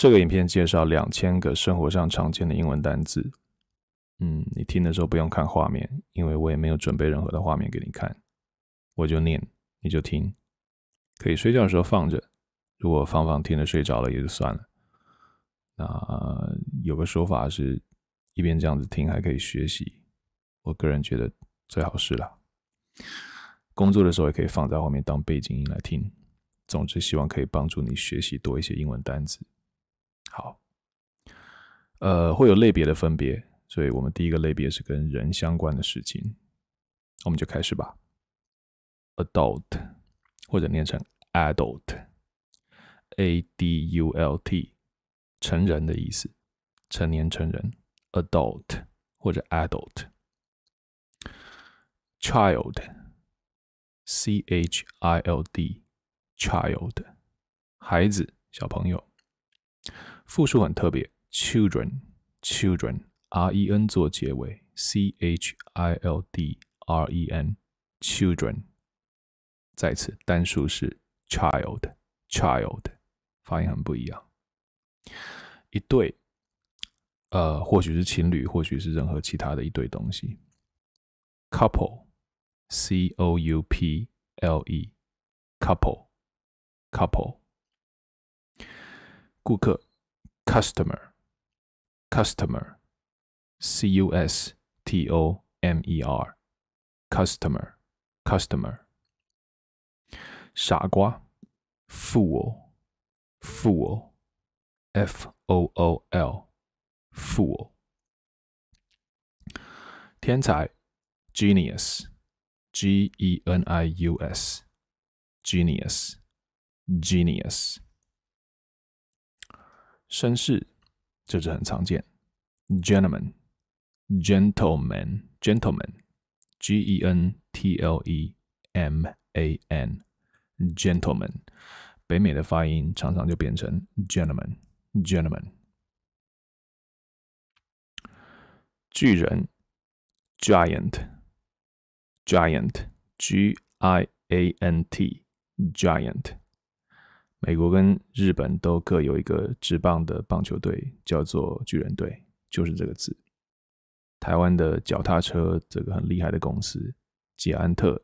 这个影片介绍两千个生活上常见的英文单词。嗯，你听的时候不用看画面，因为我也没有准备任何的画面给你看，我就念，你就听。可以睡觉时候放着，如果放放听着睡着了也就算了。那有个说法是一边这样子听还可以学习，我个人觉得最好是了。工作的时候也可以放在后面当背景音来听。总之，希望可以帮助你学习多一些英文单词。好，呃，会有类别的分别，所以我们第一个类别是跟人相关的事情，我们就开始吧。adult 或者念成 adult，A D U L T，成人的意思，成年成人。adult 或者 adult，child，C H I L D，child，孩子，小朋友。复数很特别，children，children，r e n 做结尾，c h i l d r e n，children。再次，单数是 child，child，发音很不一样。一对，呃，或许是情侣，或许是任何其他的一对东西，couple，c o u p l e，couple，couple。顾客。customer customer c u s t o m e r customer customer 傻瓜 fool fool f o o l fool 天才 genius g e n i u s genius genius 绅士，这支很常见，gentleman，gentleman，gentleman，G-E-N-T-L-E-M-A-N，gentleman，北美的发音常常就变成 gentleman，gentleman。巨人，giant，giant，G-I-A-N-T，giant。美国跟日本都各有一个职棒的棒球队，叫做巨人队，就是这个字。台湾的脚踏车这个很厉害的公司，捷安特，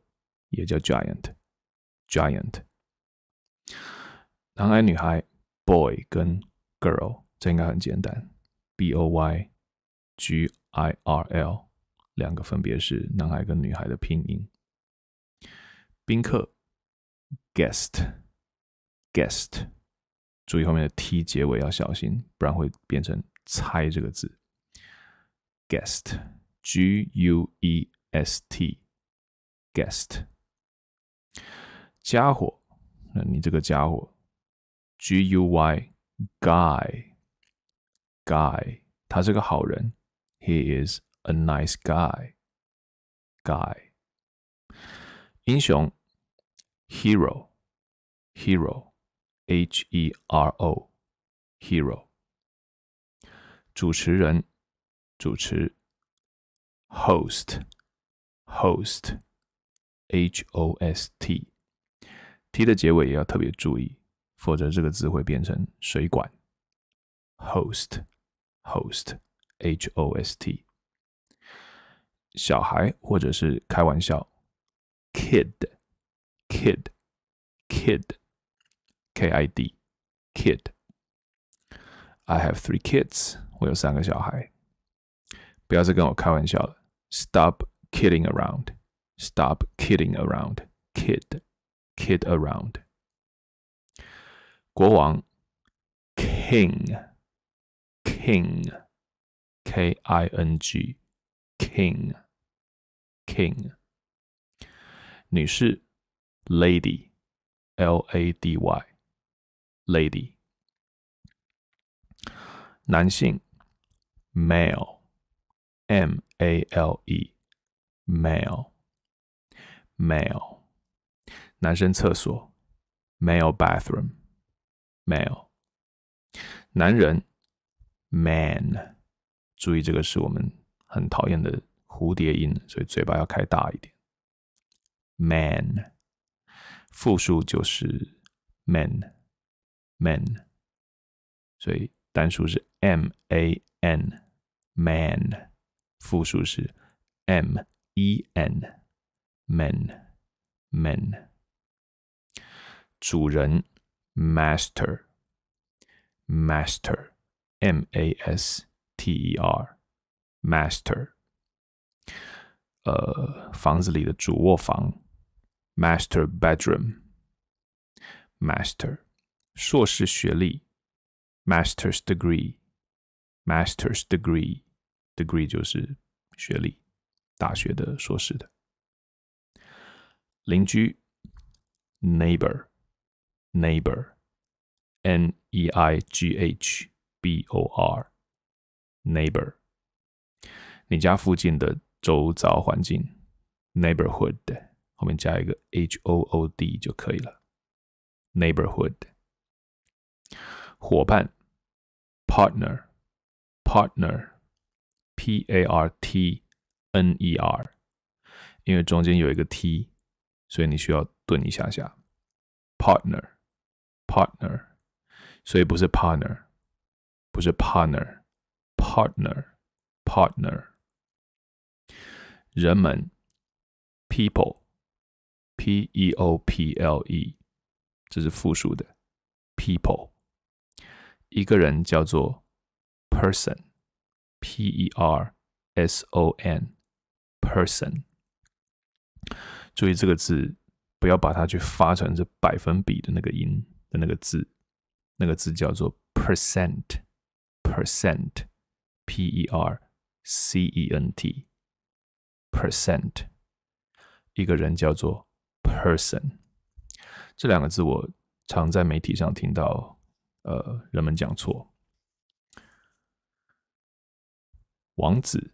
也叫 Giant，Giant。男孩女孩，boy 跟 girl，这应该很简单，b o y，g i r l，两个分别是男孩跟女孩的拼音。宾客，guest。guessed，注意后面的 t Guest, G U E S 结尾要小心，不然会变成猜这个字。guessed，g guy. guy t，guessed。家伙，那你这个家伙，g u y guy，guy，他是个好人，he is a nice guy. Guy. 英雄。Hero, guy，guy。英雄，hero，hero。H E hero. R O hero。主持人，主持，host host H O S T T 的结尾也要特别注意，否则这个字会变成水管。host host H O S T 小孩或者是开玩笑，kid kid kid。K I D kid. I have three kids. Stop kidding around. Stop kidding around. Kid, kid around. 国王，King, King, K I N G, King, King. 女士，Lady, L A D Y lady。男性，male，m a l e，male，male。男生厕所，male bathroom，male。男人，man。注意，这个是我们很讨厌的蝴蝶音，所以嘴巴要开大一点。man，复数就是 men。man，所以单数是 m a n man，复数是 m e n man man 复数是 men Men. Men. 主人, master master m a T E R. Master. 呃，房子里的主卧房, master bedroom. Master. 硕士学历，master's degree，master's degree，degree 就是学历，大学的硕士的。邻居，neighbor，neighbor，N-E-I-G-H-B-O-R，neighbor。你家附近的周遭环境，neighborhood 后面加一个 h-o-o-d 就可以了，neighborhood。伙伴，partner，partner，P-A-R-T-N-E-R，因为中间有一个 T，所以你需要顿一下下。partner，partner，所以不是 partner，不是 partner，partner，partner。人们，people，P-E-O-P-L-E，这是复数的 people。一个人叫做 person，P-E-R-S-O-N，person。注意这个字，不要把它去发成是百分比的那个音的那个字，那个字叫做 percent，percent，P-E-R-C-E-N-T，percent。一个人叫做 person，这两个字我常在媒体上听到。呃，人们讲错。王子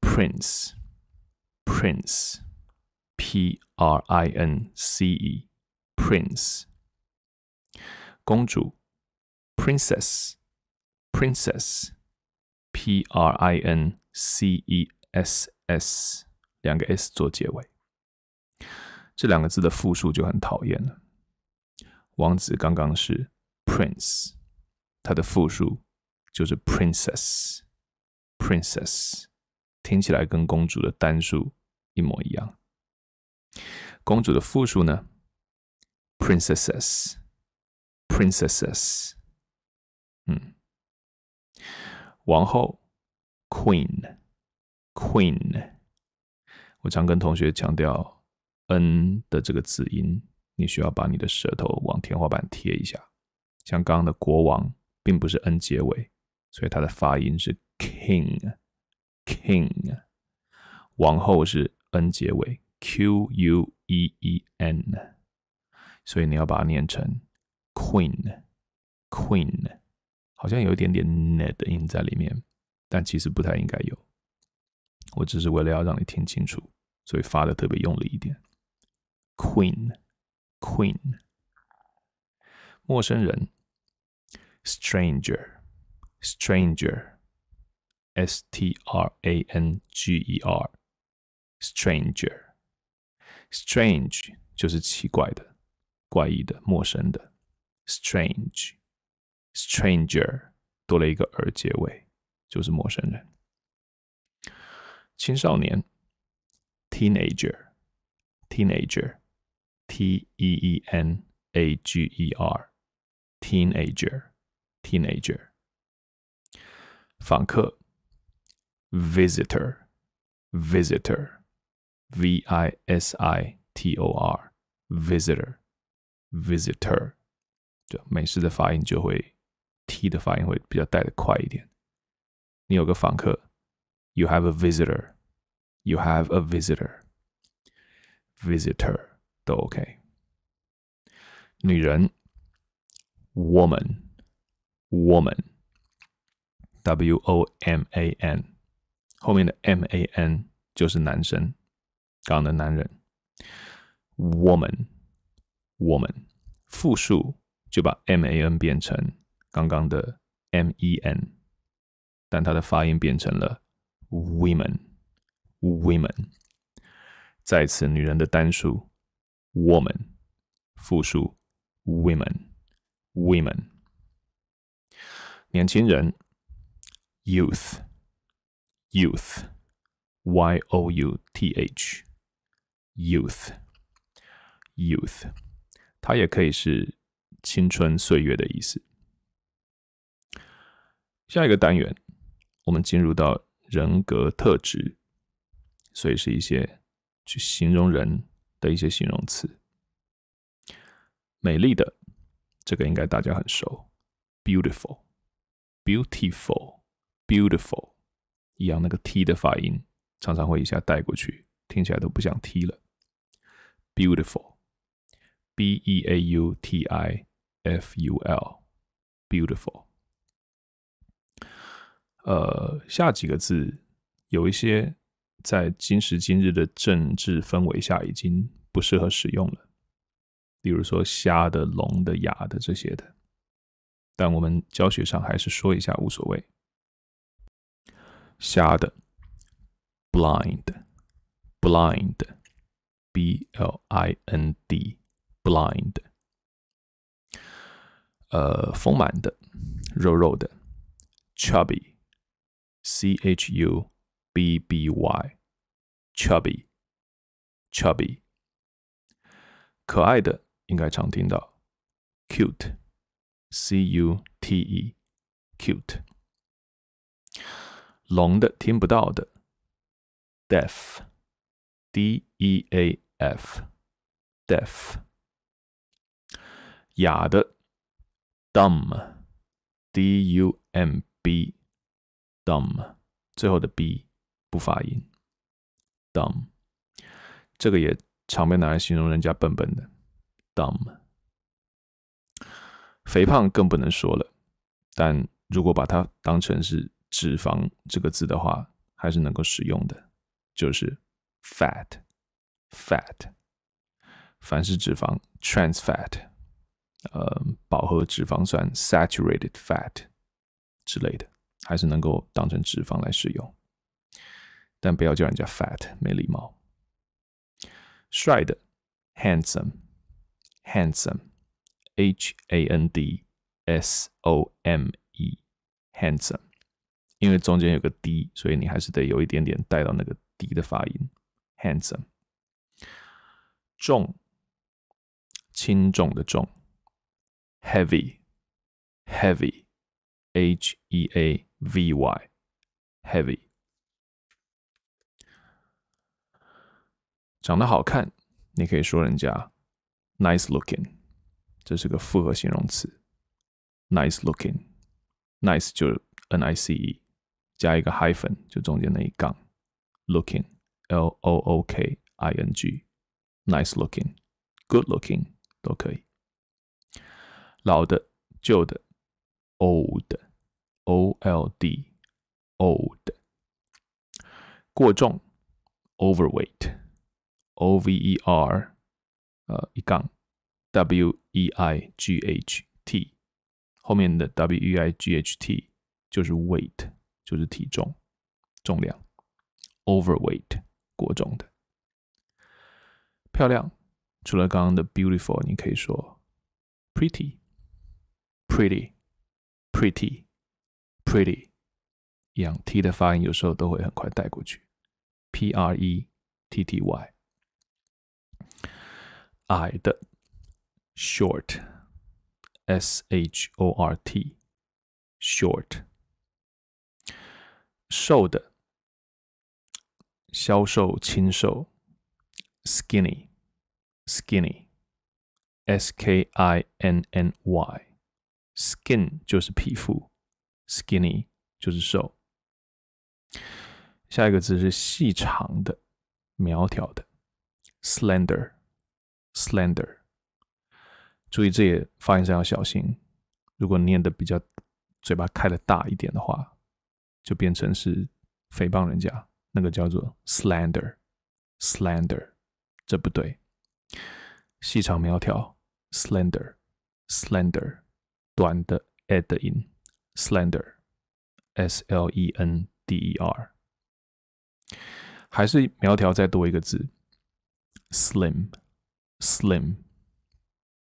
，Prince，Prince，P-R-I-N-C-E，Prince。公主，Princess，Princess，P-R-I-N-C-E-S-S，两个 S 做结尾，这两个字的复数就很讨厌了。王子刚刚是。Prince，它的复数就是 Princess。Princess 听起来跟公主的单数一模一样。公主的复数呢，Princesses。Princesses，嗯，王后 Queen。Queen，我常跟同学强调 n 的这个子音，你需要把你的舌头往天花板贴一下。像刚刚的国王，并不是 n 结尾，所以它的发音是 king，king。王后是 n 结尾，queen，所以你要把它念成 queen，queen。好像有一点点 n 的音在里面，但其实不太应该有。我只是为了要让你听清楚，所以发的特别用力一点。queen，queen。陌生人。stranger, stranger, S T R A N G E R, stranger, strange 就是奇怪的、怪异的、陌生的，strange, stranger 多了一个儿结尾，就是陌生人。青少年，teenager, teenager, T E E N A G E R, teenager。teenager. 访客，visitor, visitor, v i s i t o r, visitor, visitor，就美式的发音就会 t 的发音会比较带的快一点。你有个访客，you have a visitor, you have a visitor, visitor 都 OK。女人，woman。woman，W-O-M-A-N，后面的 M-A-N 就是男生，刚刚的男人。woman，woman，复数就把 M-A-N 变成刚刚的 M-E-N，但它的发音变成了 women，women。再次，女人的单数 woman，复数 women，women。年轻人，youth，youth，y o u t h，youth，youth，它也可以是青春岁月的意思。下一个单元，我们进入到人格特质，所以是一些去形容人的一些形容词。美丽的，这个应该大家很熟，beautiful。Beautiful, beautiful。一样，那个 T 的发音常常会一下带过去，听起来都不像 T 了。Beautiful, b e a u t i f u l. Beautiful。呃，下几个字有一些在今时今日的政治氛围下已经不适合使用了，比如说瞎的、聋的、哑的这些的。但我们教学上还是说一下无所谓。瞎的，blind，blind，b l i n d，blind。呃，丰满的，肉肉的，chubby，c h u b b y，chubby，chubby。可爱的应该常听到，cute。C U T E，cute，聋的，听不到的，deaf，D E A F，deaf，哑的，dumb，D U M B，dumb，最后的 b 不发音，dumb，这个也常被拿来形容人家笨笨的，dumb。肥胖更不能说了，但如果把它当成是脂肪这个字的话，还是能够使用的，就是 fat，fat，凡是脂肪 trans fat，呃，饱和脂肪酸 saturated fat，之类的，还是能够当成脂肪来使用，但不要叫人家 fat，没礼貌。帅的 handsome，handsome。H A N D S O M E handsome，因为中间有个 d，所以你还是得有一点点带到那个 d 的发音。handsome，重，轻重的重，heavy，heavy。H E A V Y heavy，长得好看，你可以说人家 nice looking。这是个复合形容词，nice looking。nice 就是 n-i-c-e，加一个 hyphen，就中间那一杠，looking，l-o-o-k-i-n-g，nice looking，good looking 都可以。老的、旧的，old，o-l-d，old。过重，overweight，o-v-e-r，呃一杠。W e i g h t，后面的 W e i g h t 就是 weight，就是体重、重量。Overweight 过重的。漂亮，除了刚刚的 beautiful，你可以说 pretty，pretty，pretty，pretty。一样 t 的发音有时候都会很快带过去，p r e t t y。矮的。short S H O R T short 瘦的消瘦清瘦 skinny skinny S K I N N Y skin 就是皮肤 skinny 就是瘦下一个字是细长的苗条的 slender slender 注意这些发音上要小心，如果念的比较嘴巴开的大一点的话，就变成是诽谤人家，那个叫做 slender，slender，这不对。细长苗条 slender，slender，短的 add 的音 slender，s-l-e-n-d-e-r，还是苗条再多一个字，slim，slim。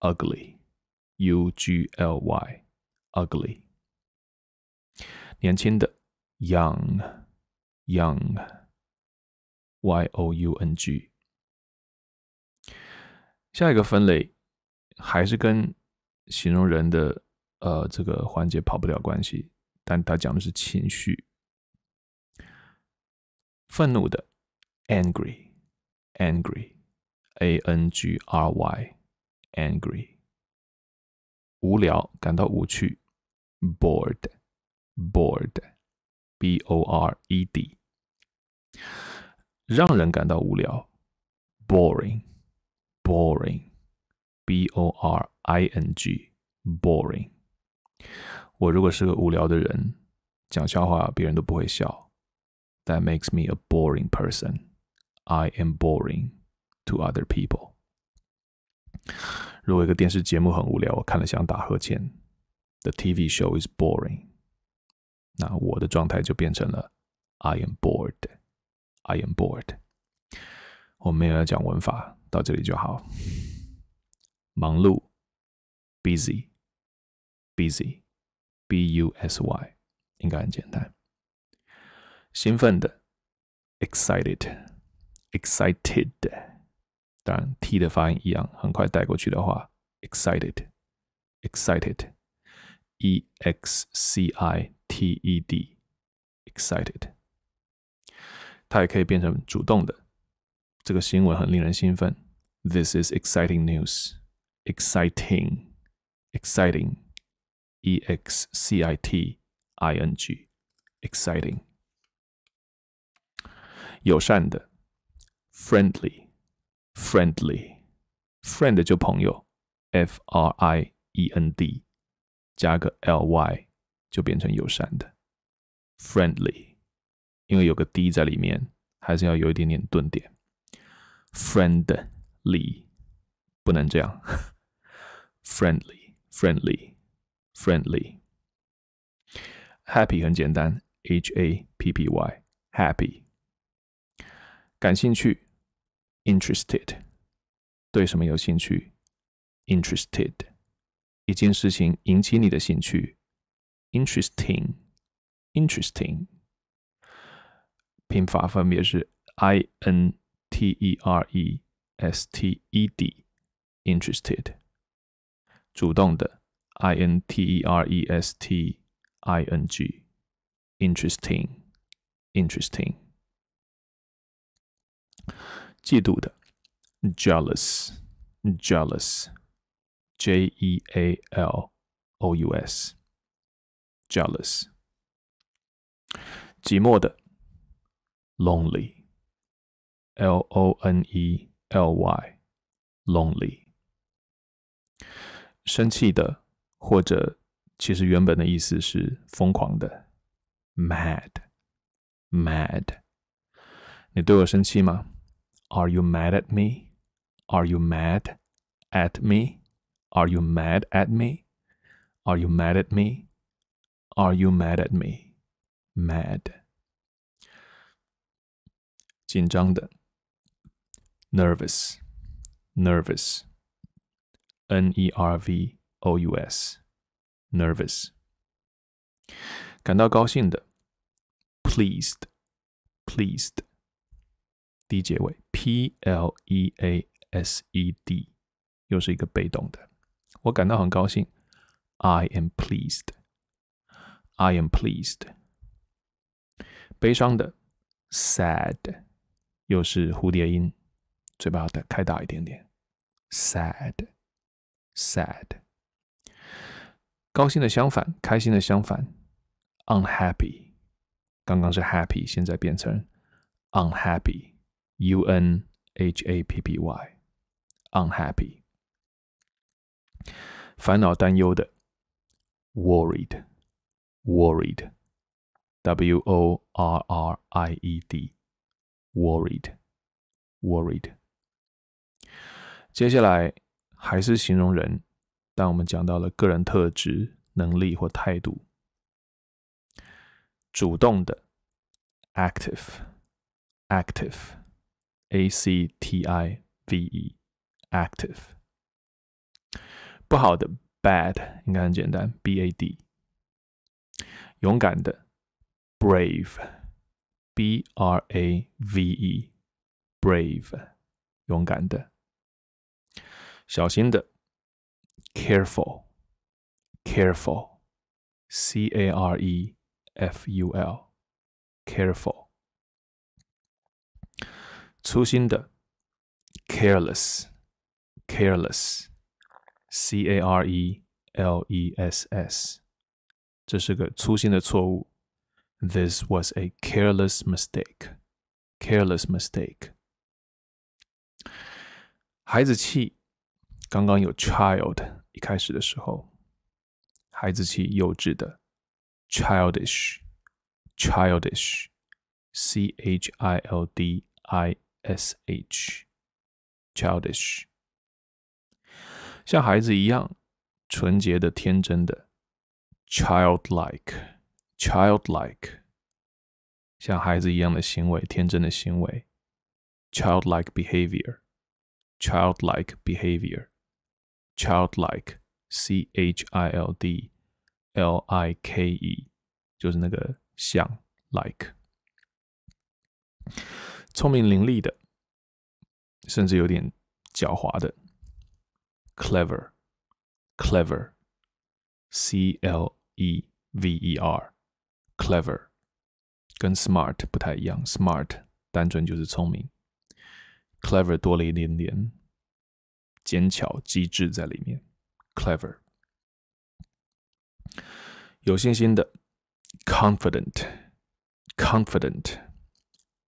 Ugly, U G L Y, ugly。年轻的 Young, Young, Y O U N G。下一个分类还是跟形容人的呃这个环节跑不了关系，但他讲的是情绪，愤怒的 Angry, Angry, A N G R Y。angry. 无聊，感到无趣。bored, bored, b o r e d，让人感到无聊。boring, boring, b o r i n g, boring。我如果是个无聊的人，讲笑话别人都不会笑。That makes me a boring person. I am boring to other people. 如果一个电视节目很无聊，我看了想打呵欠。The TV show is boring。那我的状态就变成了 I am bored, I am bored。我们也要讲文法，到这里就好。忙碌，busy, busy, b u s y，应该很简单。兴奋的，excited, excited。当然 t 的发音一样，很快带过去的话，excited，excited，e x c i t e d，excited，它也可以变成主动的。这个新闻很令人兴奋。This is exciting news. Exciting, exciting, e x c i t i n g, exciting. 友善的，friendly。Friendly，friend 就朋友，F R I E N D，加个 L Y 就变成友善的，friendly。因为有个 D 在里面，还是要有一点点顿点。Friendly，不能这样。Friendly，friendly，friendly。Happy 很简单，H A P P Y，Happy。感兴趣。interested，对什么有兴趣？interested，一件事情引起你的兴趣，interesting，interesting，拼法分别是 i n t e r e s t e d，interested，主动的 i n t e r e interesting 嫉妒的，jealous，jealous，J E A L O U S，jealous。寂寞的，lonely，L O N E L Y，lonely。生气的，或者其实原本的意思是疯狂的，mad，mad。你对我生气吗？Are you mad at me? Are you mad at me? Are you mad at me? Are you mad at me? Are you mad at me? Mad. 紧张的，nervous, nervous, n e r v Nervous. Pleased. pleased, D 结尾，P L E A S E D，又是一个被动的。我感到很高兴，I am pleased。I am pleased。悲伤的，sad，又是蝴蝶音，嘴巴要开大一点点，sad，sad。高兴的相反，开心的相反，unhappy。刚刚是 happy，现在变成 unhappy。Unhappy, unhappy. 烦恼、担忧的 worried, worried, worried Y，unhappy，烦恼担忧的，worried，worried，W O R R I E D，worried，worried。接下来还是形容人，但我们讲到了个人特质、能力或态度。主动的，active，active。a C T I V E active。不好的 bad 应该很简单 A D。勇敢的 brave B R A V E brave 勇敢的。小心的 careful careful C A R E F U L careful。粗心的，careless，careless，c a r e l e s s，这是个粗心的错误。This was a careless mistake. Careless mistake. 孩子气，刚刚有 child childish, c h i l d i. sh childish，像孩子一样纯洁的、天真的，childlike childlike，像孩子一样的行为，天真的行为，childlike behavior childlike behavior childlike c h i l d l i k e，就是那个像 like。聪明伶俐的，甚至有点狡猾的，clever，clever，c l e v e r，clever，跟 smart 不太一样，smart 单纯就是聪明，clever 多了一点点奸巧机智在里面，clever，有信心的，confident，confident。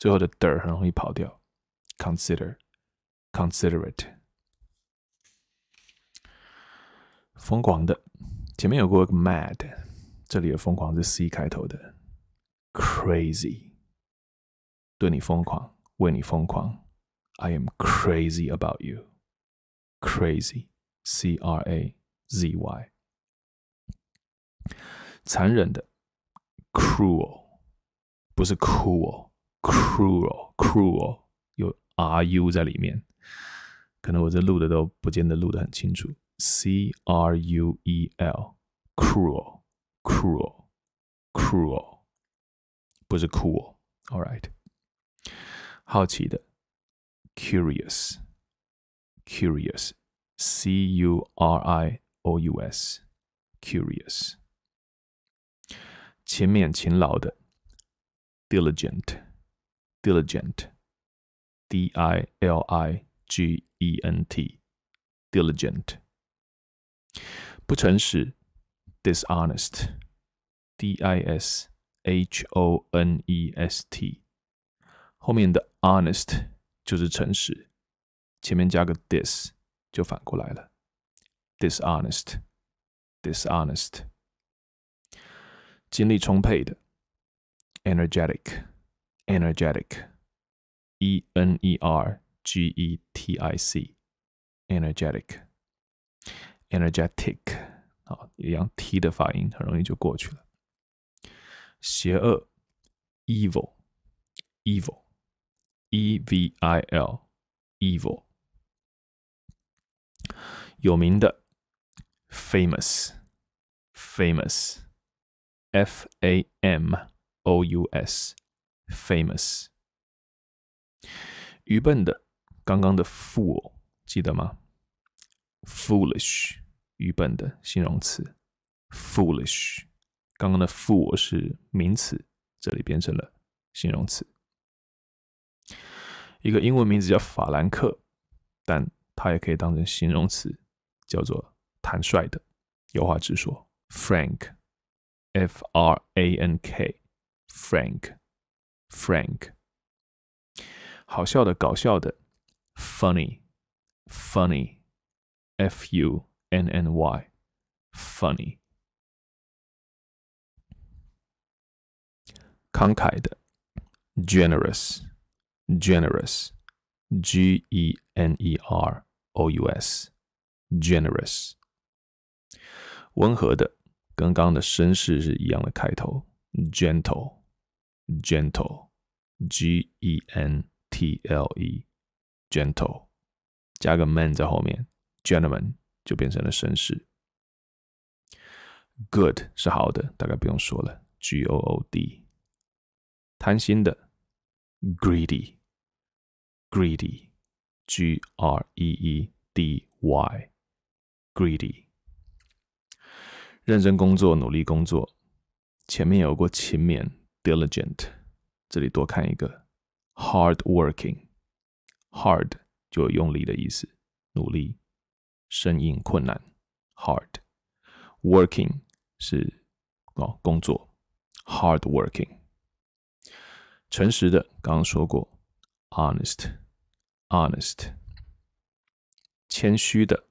最后的 der considerate，疯狂的。前面有过一个 mad，这里的疯狂是 c 开头的。Crazy，对你疯狂，为你疯狂。I am crazy about you. Crazy, c r a z y。残忍的，cruel，不是 cool。Cruel, cruel 有 r u 在里面，可能我这录的都不见得录的很清楚。Cruel, cruel, cruel, cruel 不是 cool。All right，好奇的 curious, curious, c u r i o u s, curious。勤勉、勤劳的 diligent。diligent, d i l i g e n t, diligent。不诚实，dishonest, d i s h o n e s t。后面的 honest 就是诚实，前面加个 dis 就反过来了，dishonest, dishonest。精力充沛的，energetic。energetic, E N E R G E T I C, energetic, energetic energetic energetic 好一样 t 的发音很容易就过去了。邪恶, evil, E V E V I L, evil. 有名的, famous, famous, F A M O U S. Famous，愚笨的，刚刚的 fool，记得吗？Foolish，愚笨的形容词。Foolish，刚刚的 fool 是名词，这里变成了形容词。一个英文名字叫法兰克，但它也可以当成形容词，叫做坦率的，有话直说。Frank，F-R-A-N-K，Frank。Frank，好笑的、搞笑的，funny，funny，f u n n y，funny。慷慨的，generous，generous，g e n e r o u s，generous。温和的，跟刚刚的绅士是一样的开头，gentle。Gentle, G-E-N-T-L-E, Gentle，加个 man 在后面，gentleman 就变成了绅士。Good 是好的，大概不用说了。G-O-O-D，贪心的，greedy, greedy, G-R-E-E-D-Y, greedy。认真工作，努力工作，前面有过勤勉。diligent，这里多看一个 hard working，hard 就有用力的意思，努力、生硬、困难，hard working 是哦工作，hard working，诚实的，刚刚说过，honest，honest，谦虚的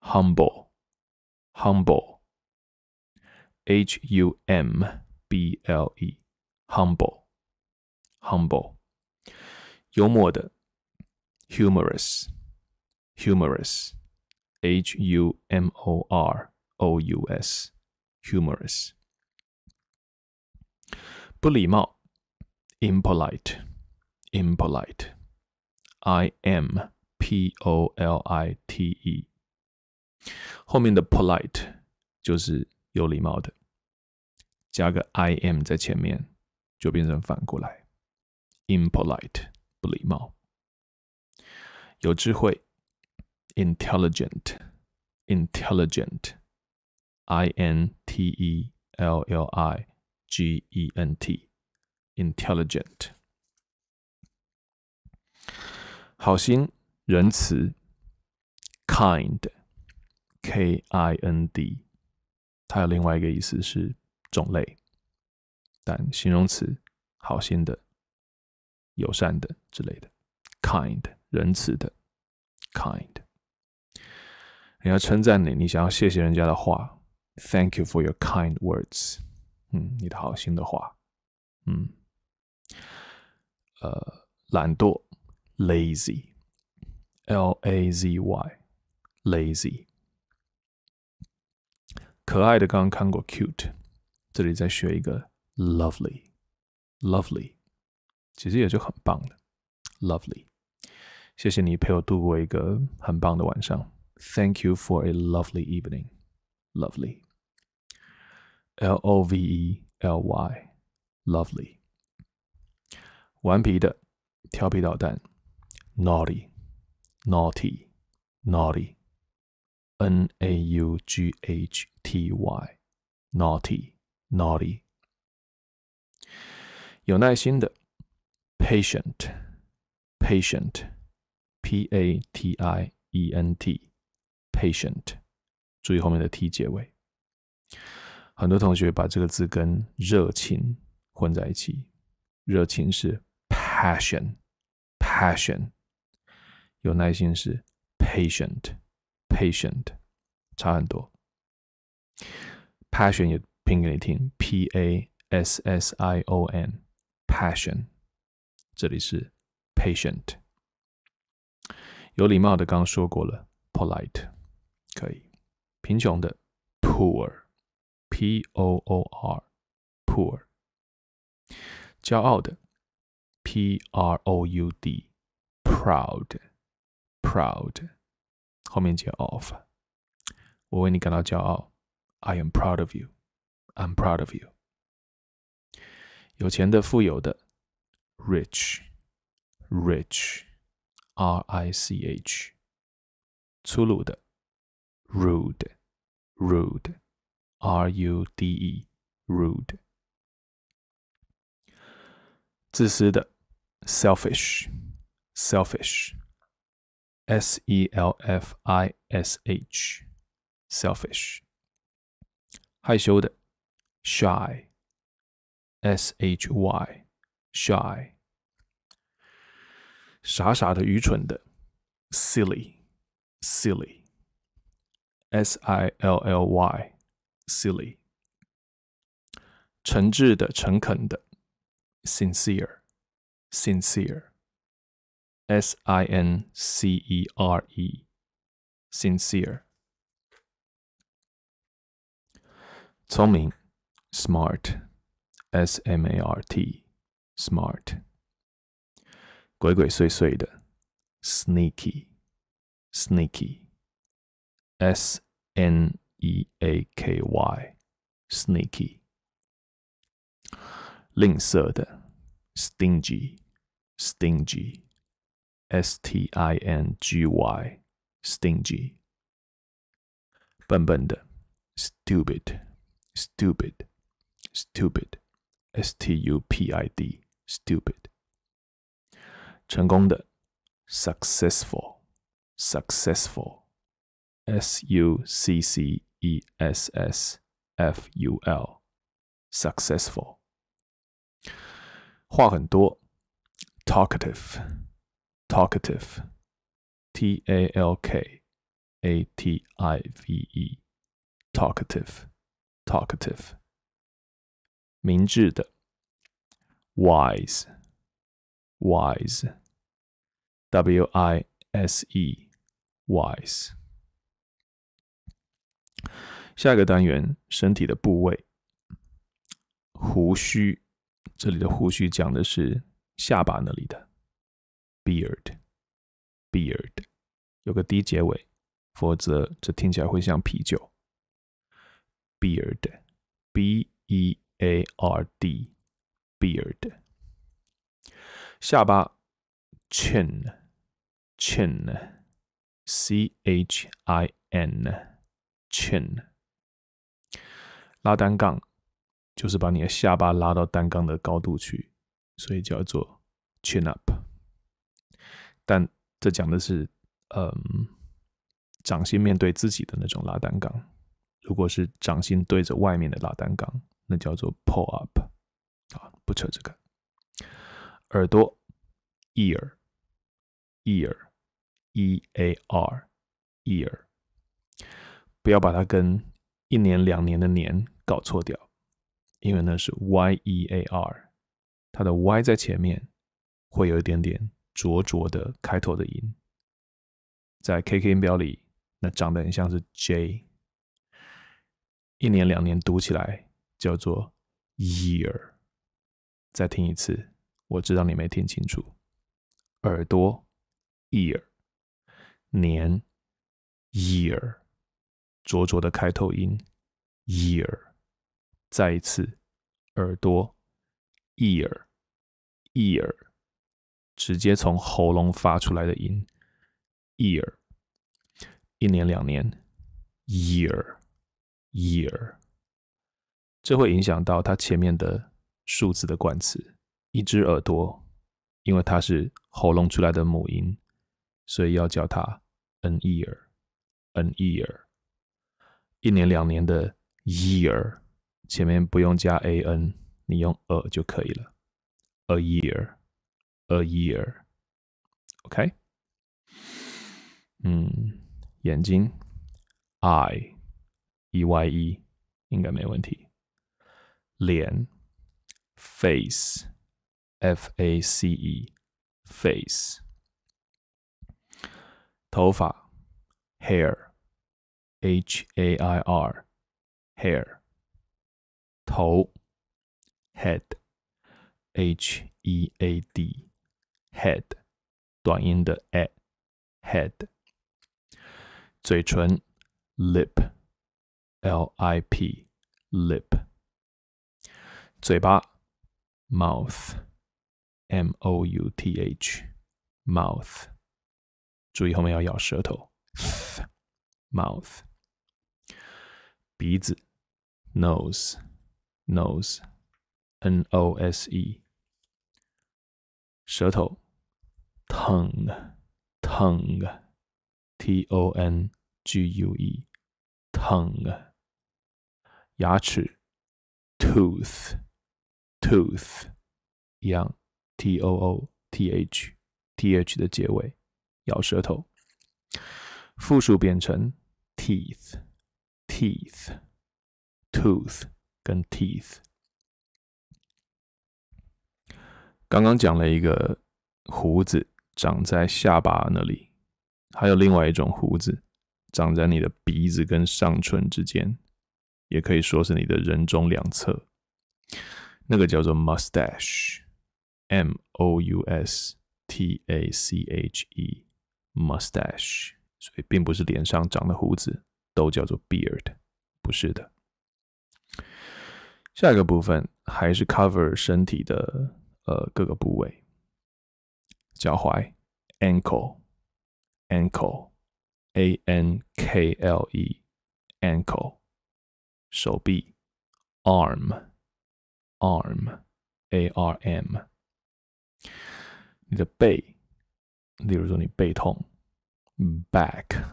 ，humble，humble，h u m。B L E B L E，humble，humble，幽默的，humorous，humorous，H U M O R O U S，humorous，不礼貌，impolite，impolite，I M P O L I T E，后面的 polite 就是有礼貌的。加个 I am 在前面，就变成反过来。impolite 不礼貌，有智慧，intelligent intelligent I N T E L L I G E N T intelligent 好心仁慈，kind K I N D，它有另外一个意思是。种类，但形容词，好心的、友善的之类的，kind，仁慈的，kind。你要称赞你，你想要谢谢人家的话，Thank you for your kind words。嗯，你的好心的话，嗯，呃，懒惰，lazy，l a z y，lazy。可爱的，刚刚看过，cute。这里再学一个 lovely。谢谢你陪我度过一个很棒的晚上。Thank you for a lovely evening. Lovely. L o v evening，lovely。L O naughty, naughty. N a u g h t y, naughty. Naughty，有耐心的，patient，patient，P-A-T-I-E-N-T，patient，注意后面的 T 结尾，很多同学把这个字跟热情混在一起，热情是 passion，passion，有耐心是 patient，patient，差很多，passion 也。拼给你听，P A S Poor O N，passion。这里是 P R O U D Proud proud, R，poor。骄傲的 P R O U D，proud，proud，后面接 of。我为你感到骄傲。I am proud of you. I'm proud of rich, R I C H. 粗鲁的 rude, rude, R U D E, rude. 自私的 selfish, selfish, S E L F I S H, selfish. 害羞的 shy. S H 傻傻的，愚蠢的. Silly, Y shy，傻傻的、愚蠢的，silly，silly，s i sincere, s i n c e r e, sincere. r e sincere，聪明。smart, S M A R T, smart，鬼鬼祟祟的，sneaky, sneaky, S N E A K Y, sneaky，吝啬的，stingy, stingy, S T I N G Y, stingy，笨笨的，stupid, stupid。stupid, s t u p i d, stupid。成功的，successful, successful, s u c c e S-U-C-C-E-S-S-F-U-L. Talkative, talkative, t a l k a t i v e, talkative, talkative。明智的，wise，wise，W-I-S-E，wise。下一个单元，身体的部位，胡须。这里的胡须讲的是下巴那里的，beard，beard，有个 D 结尾，否则这听起来会像啤酒。beard，B-E。A R D, beard 下巴，chin chin C H I N chin 拉单杠，就是把你的下巴拉到单杠的高度去，所以叫做 chin up。但这讲的是，嗯，掌心面对自己的那种拉单杠。如果是掌心对着外面的拉单杠。那叫做 pull up，啊，不扯这个。耳朵 ear ear E A R ear，不要把它跟一年两年的年搞错掉，因为那是 Y E A R，它的 Y 在前面会有一点点浊浊的开头的音，在 K K 音标里那长得很像是 J，一年两年读起来。叫做 ear，再听一次，我知道你没听清楚，耳朵 ear，年 e a r 浊浊的开头音 e a r 再一次耳朵 ear ear，直接从喉咙发出来的音 ear，一年两年 year year。这会影响到它前面的数字的冠词。一只耳朵，因为它是喉咙出来的母音，所以要叫它 an ear，an ear。一年两年的 year，前面不用加 a n，你用 a 就可以了。a year，a year。OK。嗯，眼睛 eye，e y e，应该没问题。脸，face，f a c e，face。头发，hair，h a i r，hair。头，head，h e a d，head。短音的 head。嘴唇，lip，l i p，lip。嘴巴 mouth m o mouth h mouth，注意后面要咬舌头 mouth，鼻子 nose nose n o s e，舌头 tongue tongue t o n g u e tongue，牙齿 tooth。Tooth 一样，t o o t h t h 的结尾，咬舌头。复数变成 teeth，teeth，tooth 跟 teeth。刚刚讲了一个胡子长在下巴那里，还有另外一种胡子长在你的鼻子跟上唇之间，也可以说是你的人中两侧。那个叫做 mustache，m o u s t a c h e，mustache，所以并不是脸上长的胡子都叫做 beard，不是的。下一个部分还是 cover 身体的呃各个部位，脚踝 ankle，ankle，a n k l e，ankle，手臂 arm。arm a r m，你的背，例如说你背痛，back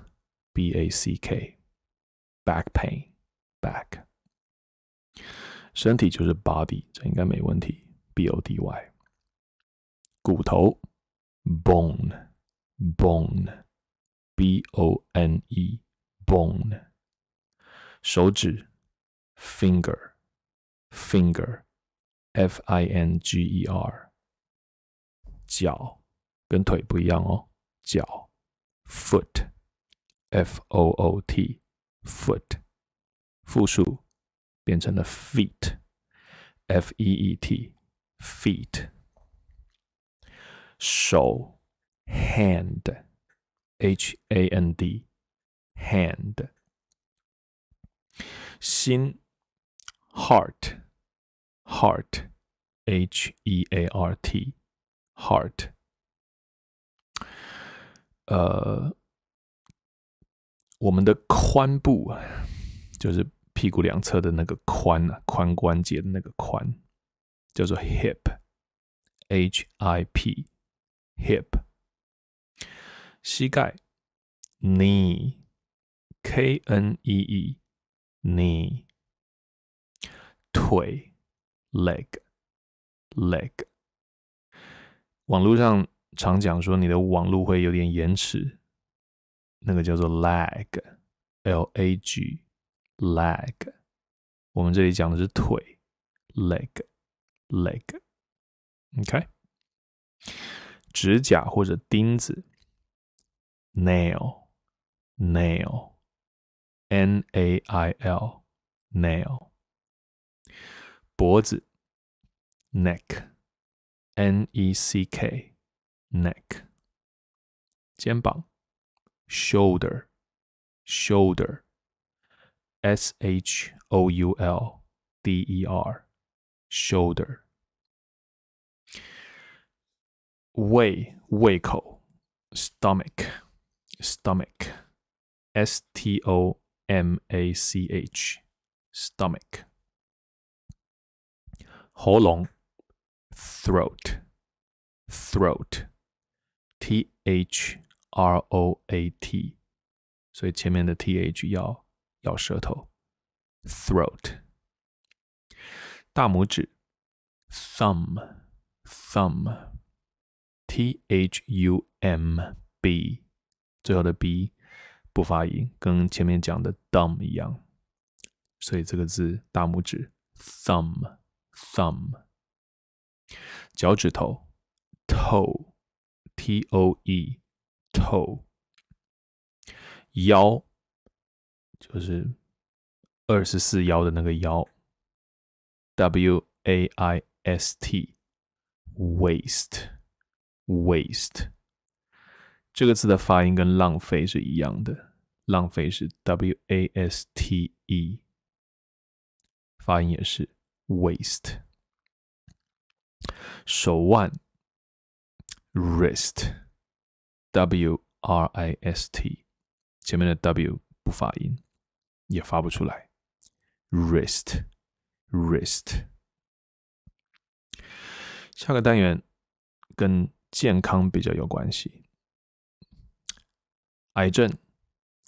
b a c k back pain back，身体就是 body，这应该没问题，b o d y，骨头 bone bone b o n e bone，手指 finger finger。Finger，脚跟腿不一样哦。脚，foot，f o o t，foot。复数变成了 feet，f e e t，feet。手，hand，h a n d，hand。心，heart，heart。H E A R T，heart。呃，我们的髋部就是屁股两侧的那个髋啊，髋关节的那个髋，叫做 hip，H I P，hip。膝盖，knee，K N E E，knee。腿，leg。lag，网络上常讲说你的网络会有点延迟，那个叫做 lag，l a g，lag。我们这里讲的是腿，leg，leg。OK，指甲或者钉子，nail，nail，n a i l，nail。脖子。neck, n e c k, neck. 肩膀，shoulder, shoulder, s h o u l d e r, shoulder. 胃，胃口，stomach, stomach, s t o m a c h, stomach. 喉咙。throat, throat, t h r o a t，所以前面的 t h 要咬舌头，throat。大拇指，thumb, thumb, thumb, T H U M B. b 不发音，跟前面讲的 dumb 一样，所以这个字大拇指 thumb, thumb。脚趾头，toe，t o e，toe。腰，就是二十四腰的那个腰，w a i s t w a i s t w a s t 这个字的发音跟浪费是一样的，浪费是 w a s t e，发音也是 waste。手腕，wrist，w r i s t，前面的 w 不发音，也发不出来，wrist，wrist。下个单元跟健康比较有关系，癌症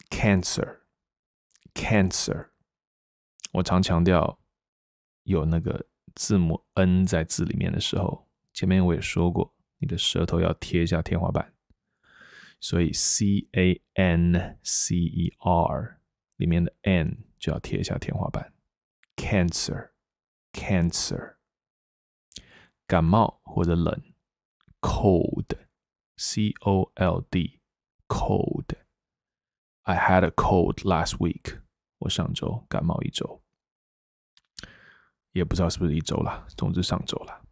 ，cancer，cancer，我常强调有那个。字母 n 在字里面的时候，前面我也说过，你的舌头要贴一下天花板。所以 cancer 里面的 n 就要贴一下天花板。cancer，cancer，感冒或者冷，cold，c o l d，cold。I had a cold last week。我上周感冒一周。也不知道是不是一周了，总之上周了。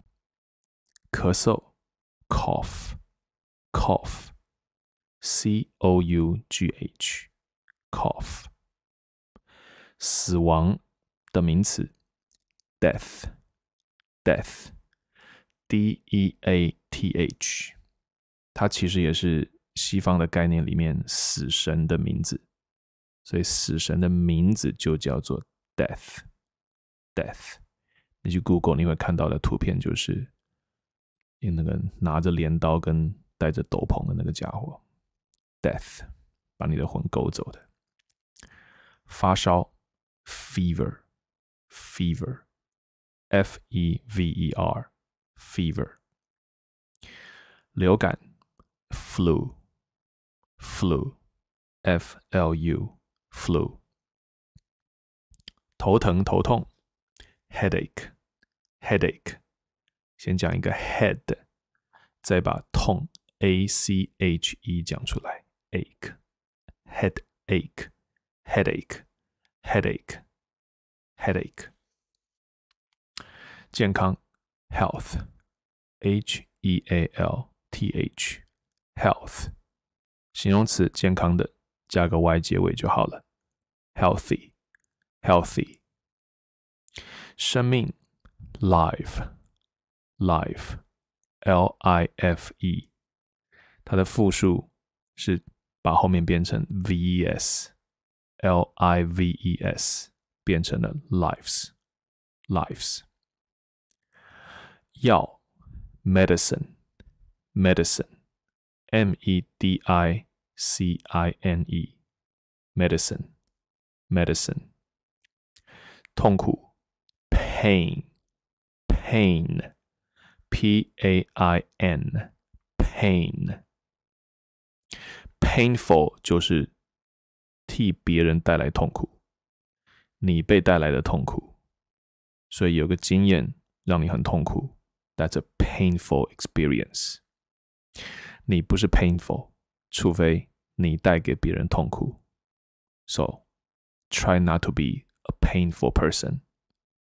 咳嗽，cough，cough，c o u g h，cough。死亡的名词，death，death，d e a t h。它其实也是西方的概念里面死神的名字，所以死神的名字就叫做 death，death。你去 Google，你会看到的图片就是你那个拿着镰刀跟戴着斗篷的那个家伙，Death，把你的魂勾走的。发烧，fever，fever，f e v e r，fever。流感，flu，flu，f l u，flu。头疼，头痛。headache headache，先讲一个 head，再把痛 a c h e 讲出来，ache headache headache headache headache。健康 health h e a l t h health y 结尾就好了，healthy healthy。生命，life，life，l i f e，它的复数是把后面变成 v s，l i v e s 变成了 lives，lives。药，medicine，medicine，m e d i c i n e，medicine，medicine。痛苦。pain, pain, p a i n, pain, painful 就是替别人带来痛苦，你被带来的痛苦，所以有个经验让你很痛苦，That's a painful experience。你不是 painful，除非你带给别人痛苦。So try not to be a painful person.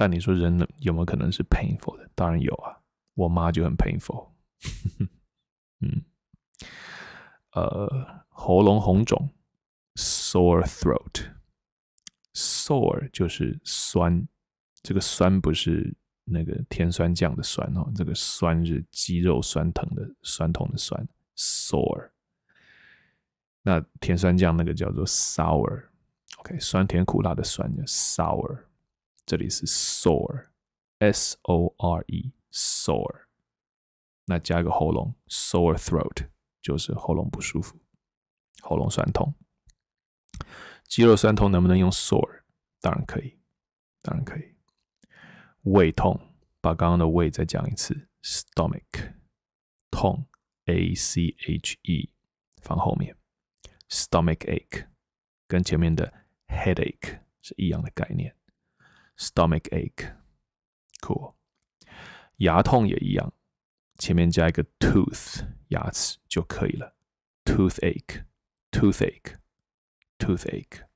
但你说人能有没有可能是 painful 的？当然有啊，我妈就很 painful。嗯，呃，喉咙红肿，sore throat，sore 就是酸，这个酸不是那个甜酸酱的酸哦，这个酸是肌肉酸疼的酸痛的酸，sore。那甜酸酱那个叫做 sour，OK，酸甜苦辣的酸叫 sour。这里是 sore，s o r e，sore。那加一个喉咙 sore throat，就是喉咙不舒服，喉咙酸痛。肌肉酸痛能不能用 sore？当然可以，当然可以。胃痛，把刚刚的胃再讲一次，stomach 痛 ache 放后面，stomach ache 跟前面的 headache 是一样的概念。stomach ache, ache，cool。牙痛也一样，前面加一个 tooth 牙齿就可以了，toothache，toothache，toothache。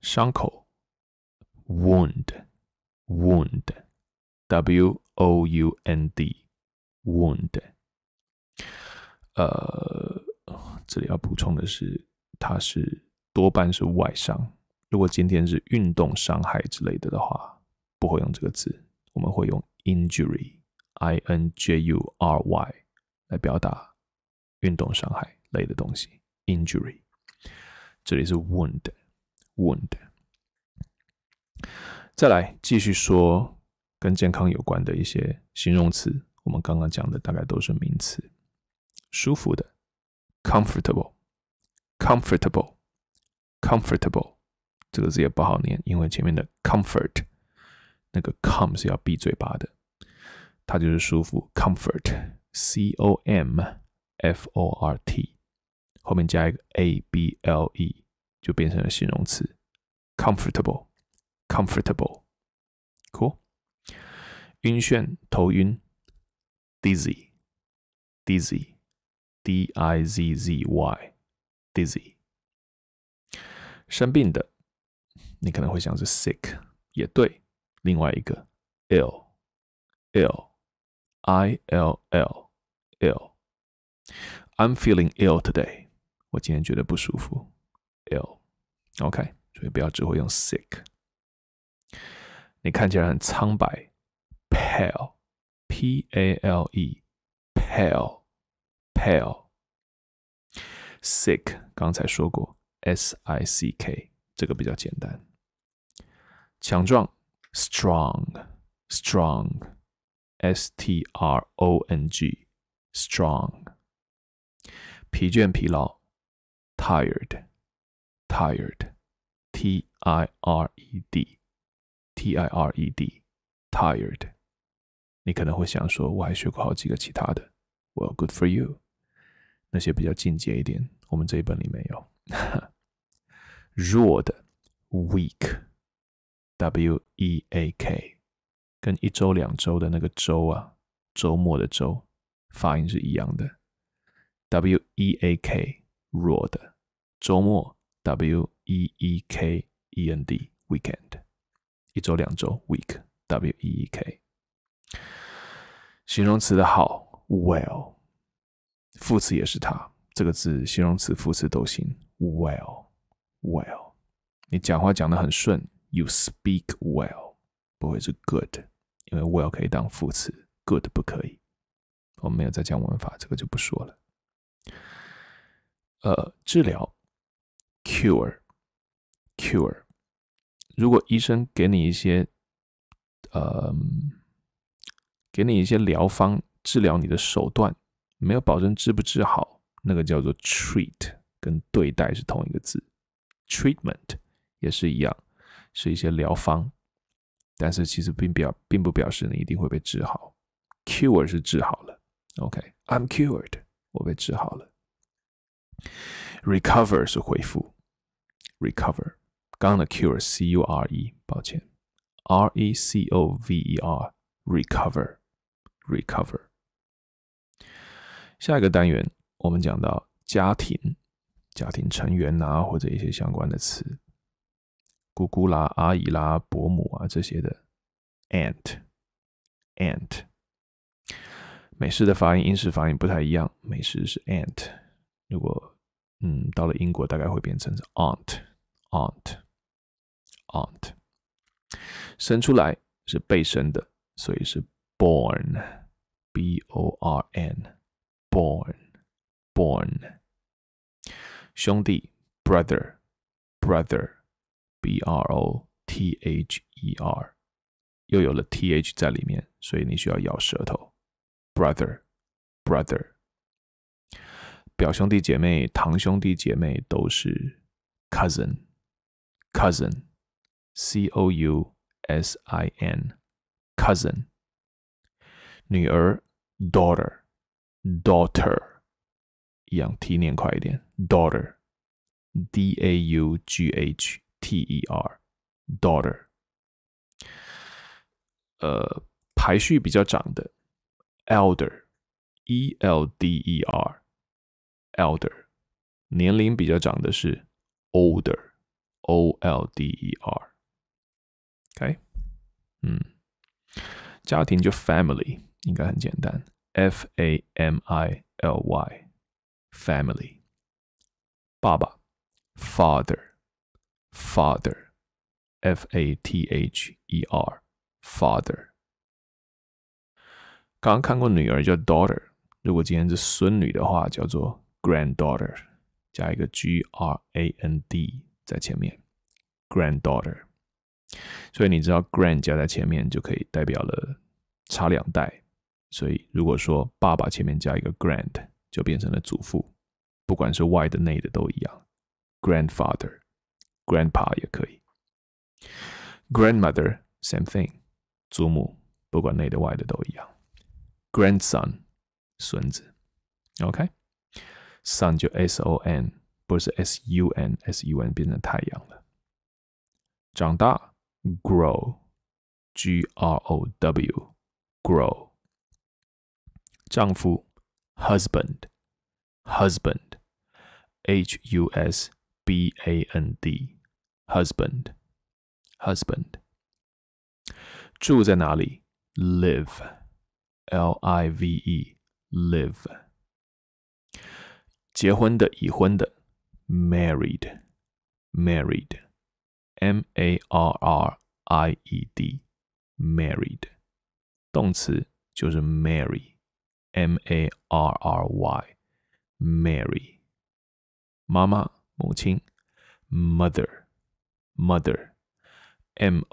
伤口 wound, w o u n d, wound. 呃，这里要补充的是，它是多半是外伤。如果今天是运动伤害之类的的话，不会用这个字，我们会用 injury，i n j u r y 来表达运动伤害类的东西。injury，这里是 wound，wound。再来继续说跟健康有关的一些形容词，我们刚刚讲的大概都是名词。舒服的，comfortable，comfortable，comfortable。这个字也不好念，因为前面的 comfort 那个 com 是要闭嘴巴的，它就是舒服，comfort，c o m f o r t，后面加一个 able 就变成了形容词，comfortable，comfortable，cool，晕眩、头晕，dizzy，dizzy，d i z z y，dizzy，生病的。你可能会想是 sick，也对。另外一个 ill ill，i am feeling ill OK。所以不要只会用 sick。你看起来很苍白，p a l e，pale，a l e，pale，pale。sick，刚才说过，s i c k，这个比较简单。强壮，strong，strong，S-T-R-O-N-G，strong。疲倦、疲劳，tired，tired，T-I-R-E-D，T-I-R-E-D，tired。你可能会想说，我还学过好几个其他的。Well，good for you。那些比较进阶一点，我们这一本里没有。弱的，weak。weak 跟一周、两周的那个周啊，周末的周，发音是一样的。weak 弱的，周末 weekend，一周、两周 week，week。形容词的好 well，副词也是它，这个字形容词、副词都行。well，well，你讲话讲得很顺。You speak well，不会是 good，因为 well 可以当副词，good 不可以。我没有在讲文法，这个就不说了。呃，治疗 cure，cure。如果医生给你一些呃，给你一些疗方，治疗你的手段，没有保证治不治好，那个叫做 treat，跟对待是同一个字。Treatment 也是一样。是一些疗方，但是其实并表并不表示你一定会被治好。c u r e 是治好了，OK，I'm cured，我被治好了。Recover 是恢复，recover。刚刚的 cure，c u r e，抱歉，r e c o v e r，recover，recover。下一个单元我们讲到家庭，家庭成员啊，或者一些相关的词。姑姑啦，阿姨啦，伯母啊，这些的 aunt aunt 美式的发音，英式发音不太一样。美式是 aunt，如果嗯到了英国，大概会变成 aunt aunt aunt。生出来是被生的，所以是 born b o r n born born。兄弟 brother brother。b r o t h e r，又有了 t h 在里面，所以你需要咬舌头。brother，brother，表兄弟姐妹、堂兄弟姐妹都是 cousin，cousin，c o u s i n，cousin。女儿 daughter，daughter，一样，提念快一点。daughter，d a u g h。T E R，daughter，呃，排序比较长的，elder，E L D E R，elder，年龄比较长的是 older，O L D E R，OK，嗯，家庭就 family，应该很简单，F A M I L Y，family，爸爸 father。Father, F A T H E R, Father。刚刚看过女儿叫 Daughter，如果今天是孙女的话，叫做 Granddaughter，加一个 G R A N D 在前面，Granddaughter。所以你知道 Grand 加在前面就可以代表了差两代。所以如果说爸爸前面加一个 Grand，就变成了祖父，不管是外的内的都一样，Grandfather。grandpa 也可以，grandmother same thing，祖母不管内的外的都一样，grandson 孙子，OK，sun 就 S O N 不是 S U N S U N 变成太阳了，长大 grow G R O W grow，丈夫 husband husband H U S B A N D。husband, husband. 住在哪里？live, l i v e, live. 结婚的、已婚的，married, married, m a r r i e d, married. 动词就是 marry, m a r r y, marry. 妈妈、母亲，mother。Mother, M-O-T-H-E-R。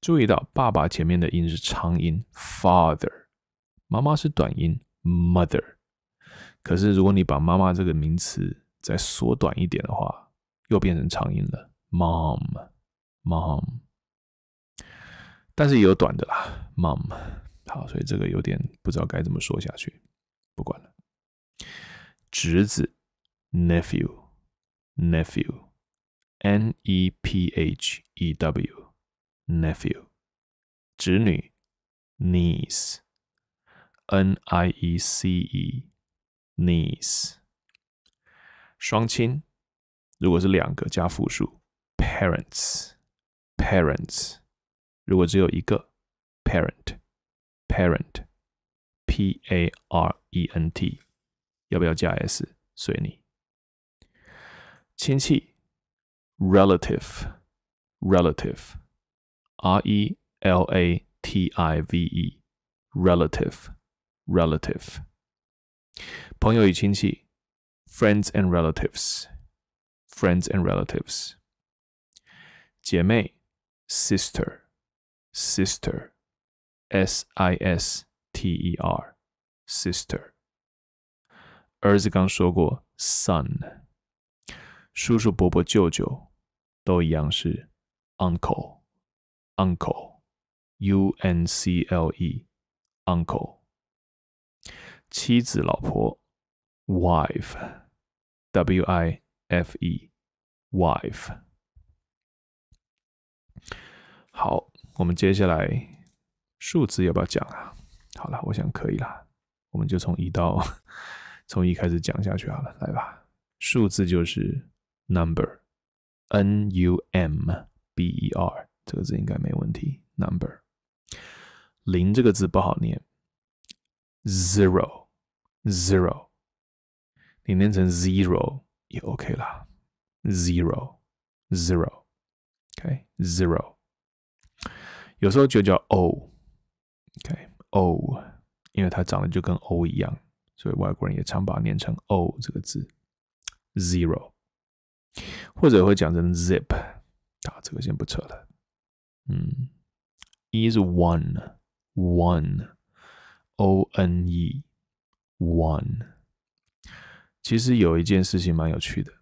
注意到爸爸前面的音是长音，Father，妈妈是短音，Mother。可是如果你把妈妈这个名词再缩短一点的话，又变成长音了，Mom，Mom。但是也有短的啦，Mom。好，所以这个有点不知道该怎么说下去，不管了。侄子，Nephew。Nephew, N-E-P-H-E-W, nephew，侄女，niece, N-I-E-C-E, niece。双亲，如果是两个加复数，parents, parents。如果只有一个，parent, parent, P-A-R-E-N-T，要不要加 s？随你。relative, relative, R-E-L-A-T-I-V-E, relative, l a t friends and relatives, friends and sister, sister, S-I-S-T-E-R, s t son. 叔叔、伯伯、舅舅都一样是 uncle，uncle，U N C L E，uncle。妻子、老婆，wife，W I F E，wife。好，我们接下来数字要不要讲啊？好了，我想可以啦，我们就从一到 从一开始讲下去好了，来吧，数字就是。Number, N U M B E R，这个字应该没问题。Number，零这个字不好念，Zero, Zero，你念成 Zero 也 OK 啦。Zero, Zero, OK, Zero。有时候就叫 O，OK, O，因为它长得就跟 O 一样，所以外国人也常把它念成 O 这个字。Zero。或者会讲成 zip，啊，这个先不扯了。嗯，一 is one，one，o n e，one。其实有一件事情蛮有趣的，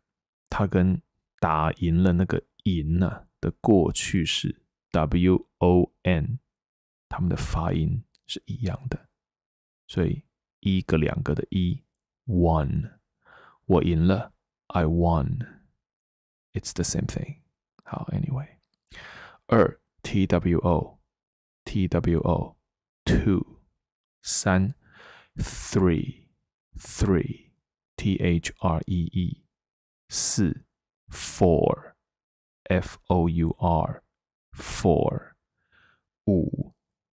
它跟打赢了那个赢啊的过去式 w o n，它们的发音是一样的。所以一个两个的一 one，我赢了，I won。it's the same thing. 好，Anyway，二 er, T W O T W O two 三 three three T H R E E 四 four F O U R four 5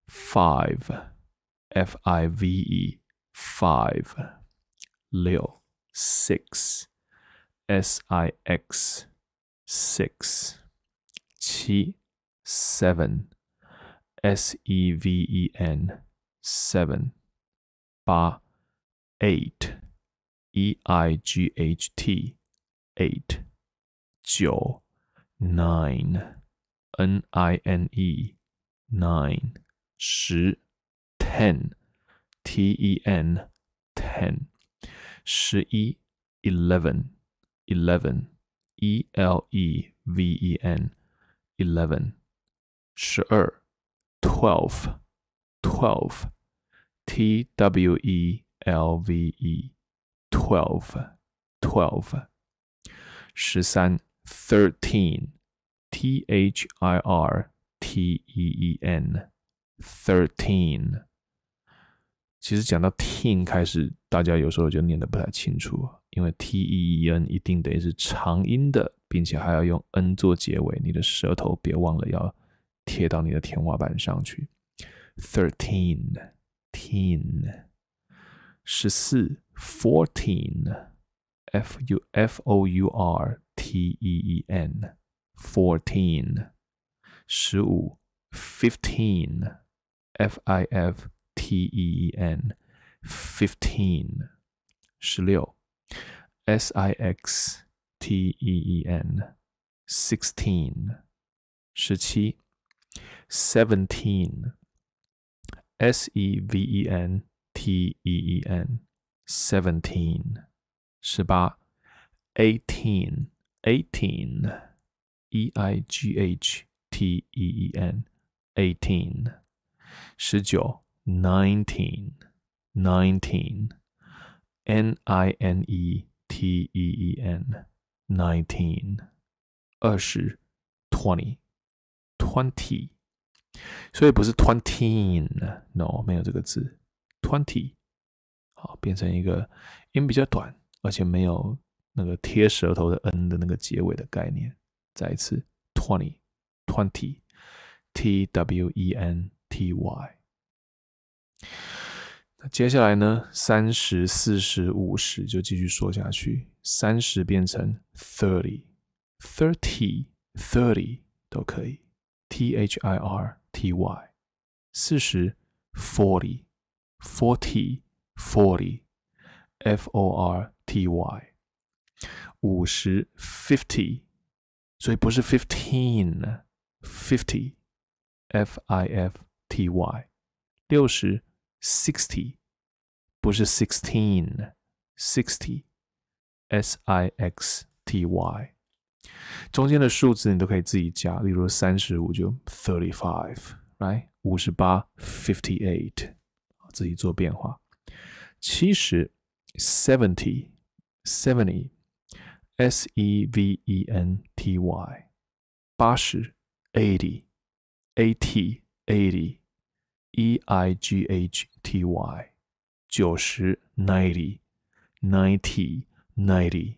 five F I V E five leo 6 six S I X six, 七, seven, s e v e n, seven, 八, eight, e i g h t, eight, 九, nine, n i n e, nine, 十, ten, t e n, ten, 十一, eleven, eleven. E L E V E N eleven 十二 twelve twelve T W E L V E twelve twelve 十三 thirteen T H I R T E E N thirteen teen 开始大家有时候就念的不太清楚，因为 t e e n 一定得是长音的，并且还要用 n 做结尾。你的舌头别忘了要贴到你的天花板上去。Thirteen, teen。十四，fourteen, f u f o u r t e e n, fourteen。十五，fifteen, f i f t e e n。fifteen，十六，s i x t e e n，sixteen，十七，seventeen，s e v e n t e e n，seventeen，十八，eighteen，eighteen，e i g h nineteen. 19. N I N E T E E N. 19. 20. 20. 20. 所以不是 twenteen，no，没有这个字，twenty，好，变成一个音比较短，而且没有那个贴舌头的 n 的那个结尾的概念。再一次，twenty，twenty，t w e n t y。接下来呢？三十、四十、五十就继续说下去。三十变成 thirty，thirty，thirty 都可以。t h i r t y。四十 forty，forty，forty。f o r t y。五十 fifty，所以不是 fifteen，fifty，f i f t y。六十。sixty，不是 sixteen，sixty，s i x t y。中间的数字你都可以自己加，例如三十五就 thirty five，right？五十八 fifty eight，自己做变化。七十 seventy seventy s e v e n t y，八十 eighty eighty eighty e i g h 90 ninety，ninety ninety，n i ninety, ninety ninety,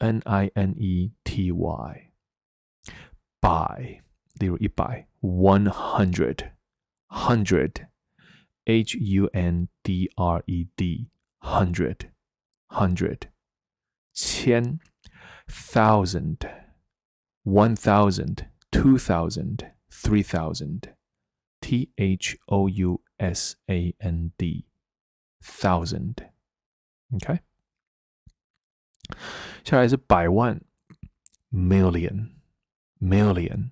N I N E T Y. t y。by 例如一百 one hundred hundred h u n d r e d hundred hundred 千 thousand one thousand two thousand three thousand t h o u S A N D. Thousand. Okay. 下来是百万，million，million。Million,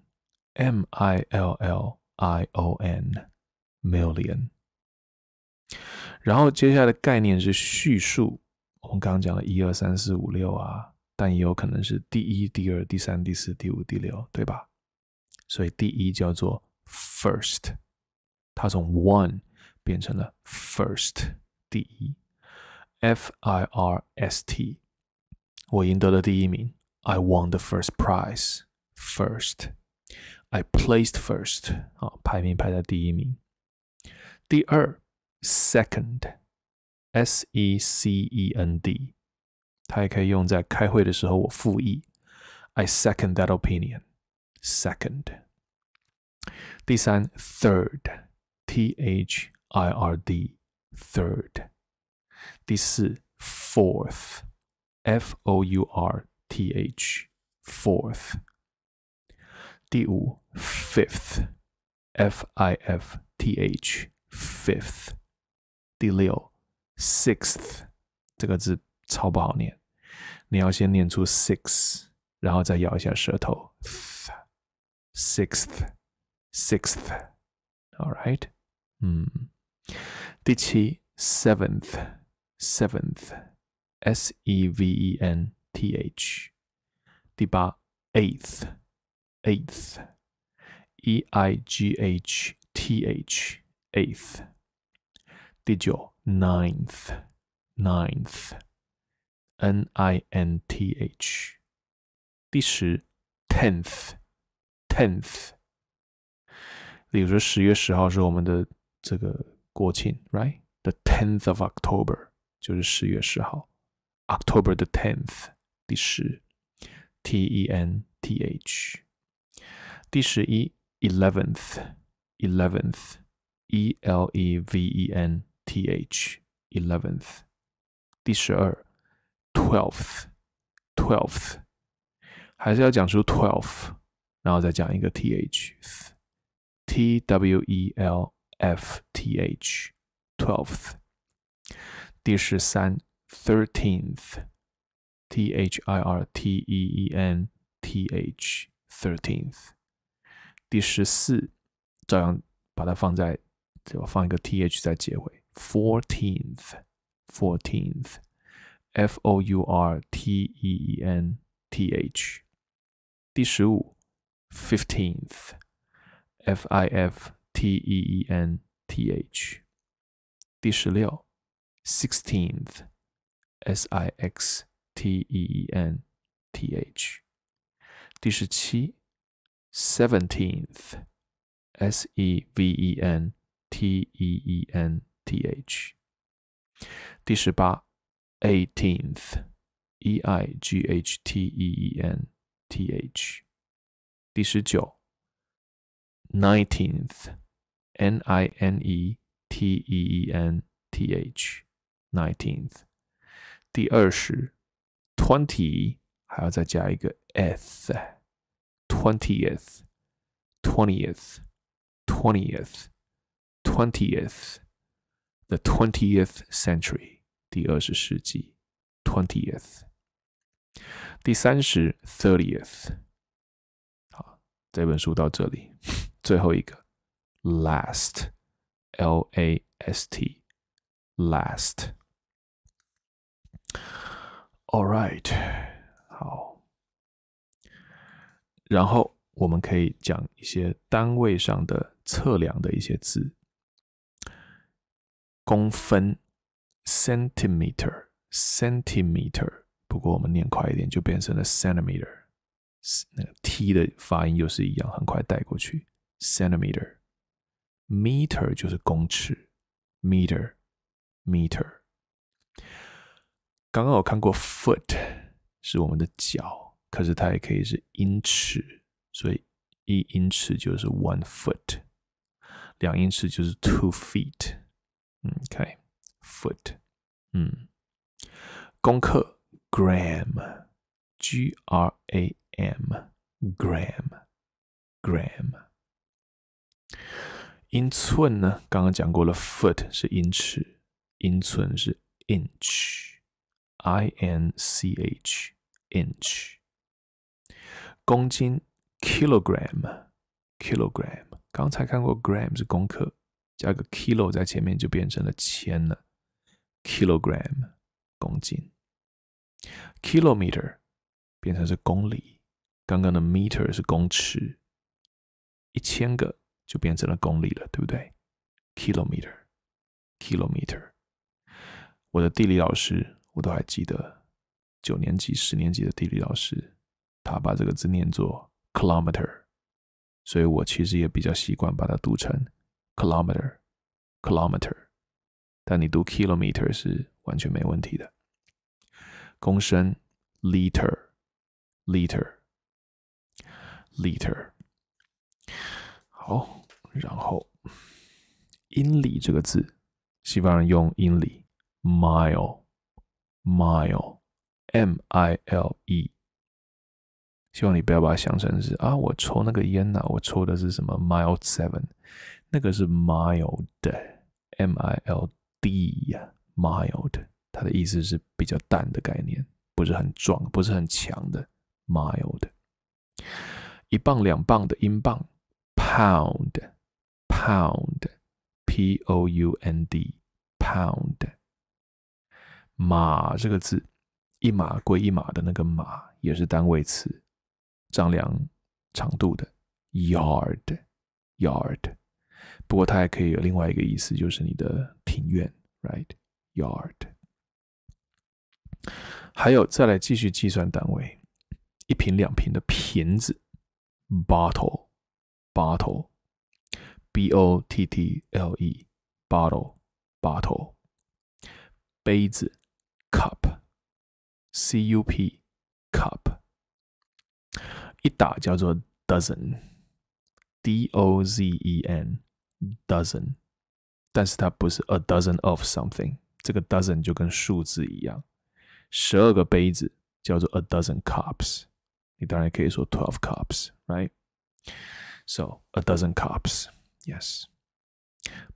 M I L L I O N million。然后接下来的概念是叙述，我们刚刚讲了一二三四五六啊，但也有可能是第一、第二、第三、第四、第五、第六，对吧？所以第一叫做 first，它从 one 变成了 first 第一，F I R S T，我赢得了第一名，I won the first prize first。I placed first 啊，排名排在第一名。第二，second，s e c e n d，它也可以用在开会的时候我复议。I second that opinion. Second。第三，third。Third, I R D third，第四 fourth F O U R T H fourth，第五 fifth F I F T H fifth，第六 sixth 这个字超不好念，你要先念出 six，然后再咬一下舌头，sixth sixth，all right。嗯，第七，seventh，seventh，s hmm. e v e n t h。第八，eighth，eighth，e i g h t h，eighth。第九，ninth，ninth，n i n t h。第十，tenth，tenth。例如说，十月十号是我们的。这个国庆，right？The tenth of October 就是十月十号，October the tenth，第十，T-E-N-T-H，第十一，Eleventh，Eleventh，E-L-E-V-E-N-T-H，Eleventh，第十二，Twelfth，Twelfth，还是要讲出 twelfth，然后再讲一个 th，T-W-E-L。FTH twelfth，第十三 thirteenth T H I R T E E N T H thirteenth，第十四照样把它放在我放一个 T H 在结尾 fourteenth fourteenth F O U R T E E N T H，第十五 fifteenth F I F t e e n t h。第十六，sixteenth s i x t e e n t h。第十七，seventeenth s e v e n t e e n t h。第十八，eighteenth e i g h t NINETEENTH. N I N E T E E s, nineteenth。第二是 twenty，还要再加一个 s，twentieth。twentieth, twentieth, twentieth, twentieth, twentieth. the twentieth century, 第二十世纪, twentieth. 第三十,第二十世纪，twentieth。第三十 thirtieth。好，这本书到这里，最后一个 Last, L-A-S-T, last. All right, 好。然后我们可以讲一些单位上的测量的一些字，公分 centimeter, centimeter. 不过我们念快一点，就变成了 centimeter. 那个 t 的发音又是一样，很快带过去 centimeter. Meter 就是公尺，meter，meter。刚刚我看过 foot 是我们的脚，可是它也可以是英尺，所以一英尺就是 one foot，两英尺就是 two feet。OK，foot，嗯，功课 gram，g r a m，gram，gram。英寸呢？刚刚讲过了，foot 是英尺，英寸是 inch，i n c h，inch。公斤 kilogram，kilogram，刚才看过 gram 是公克，加个 kilo 在前面就变成了千了，kilogram，公斤。kilometer 变成是公里，刚刚的 meter 是公尺，一千个。就变成了公里了，对不对？kilometer，kilometer。我的地理老师，我都还记得，九年级、十年级的地理老师，他把这个字念作 kilometer，所以我其实也比较习惯把它读成 kilometer，kilometer。但你读 kilometer 是完全没问题的。公升 liter，liter，liter。好。然后，英里这个字，西方人用英里 （mile，mile，M-I-L-E）。希望你不要把它想成是啊，我抽那个烟呐，我抽的是什么 m i l e Seven，那个是 mild，M-I-L-D 呀，mild，它的意思是比较淡的概念，不是很壮，不是很强的 mild。一磅两磅的英镑 （pound）。pound, p o u n d, pound。马这个字，一马归一马的那个马也是单位词。丈量长度的 yard, yard。不过它还可以有另外一个意思，就是你的庭院，right yard。还有再来继续计算单位，一瓶两瓶的瓶子，bottle, bottle。b o t t l e bottle bottle 杯子 cup c u p cup 一打叫做 dozen d o z e n dozen，但是它不是 a dozen of something，这个 dozen 就跟数字一样，十二个杯子叫做 a dozen cups，你当然可以说 twelve cups，right？So a dozen cups。Yes，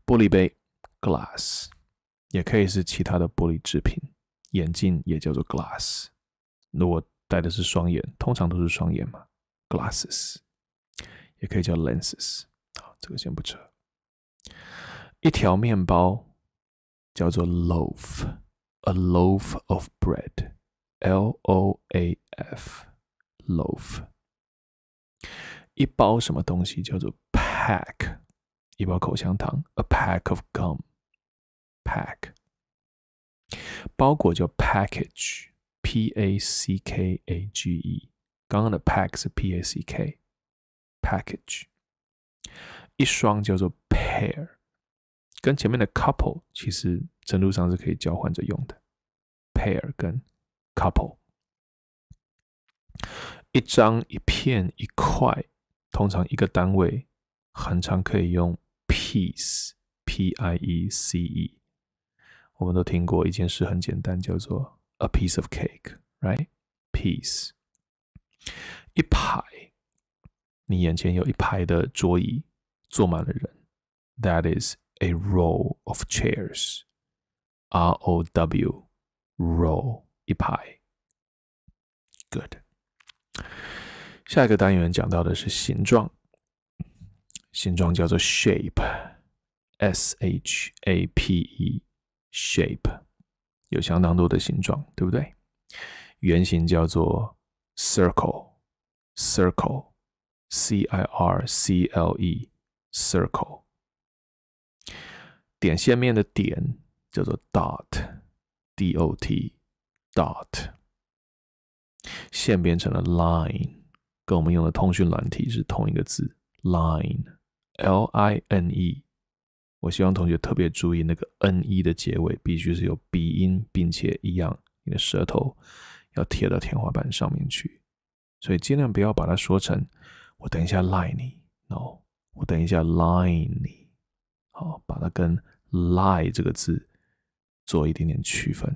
玻璃杯，glass，也可以是其他的玻璃制品。眼镜也叫做 glass。那我戴的是双眼，通常都是双眼嘛，glasses，也可以叫 lenses。好，这个先不扯。一条面包叫做 loaf，a loaf of bread，L-O-A-F，loaf。一包什么东西叫做 pack。一包口香糖，a pack of gum，pack，包裹叫 package，p-a-c-k-a-g-e，刚刚的 pack 是 p-a-c-k，package，一双叫做 pair，跟前面的 couple 其实程度上是可以交换着用的，pair 跟 couple，一张、一片、一块，通常一个单位，很常可以用。piece，P-I-E-C-E，-E, 我们都听过一件事很简单，叫做 a piece of cake，right？piece，一排，你眼前有一排的桌椅，坐满了人，that is a row of chairs，R-O-W。row 一排，good。下一个单元讲到的是形状形状叫做 shape，s h a p e shape，有相当多的形状，对不对？圆形叫做 circle，circle，c i r c l e circle。点线面的点叫做 dot，d o t dot。线变成了 line，跟我们用的通讯软体是同一个字 line。L I N E，我希望同学特别注意那个 N E 的结尾必须是有鼻音，并且一样，你的舌头要贴到天花板上面去，所以尽量不要把它说成我等一下赖你，no，我等一下 line 你，好，把它跟 lie 这个字做一点点区分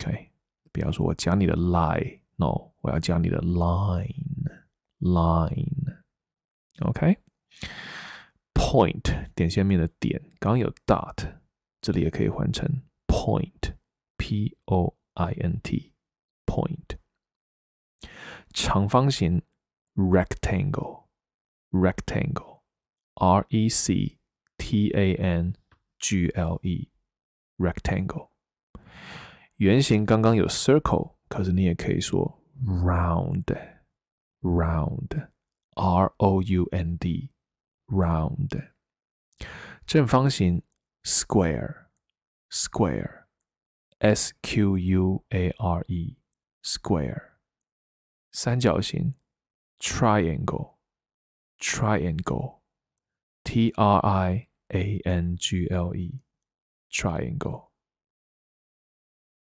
，OK，比方说我讲你的 lie，no，我要讲你的 line，line，OK。Point 点线面的点，刚刚有 dot，这里也可以换成 point，p o i n t，point。长方形 rectangle，rectangle，r e c t a n g l e，rectangle。圆形刚刚有 circle，可是你也可以说 round，round，r o u n d。round，正方形 square，square，s q u a r e，square，三角形 triangle，triangle，t r i a n triangle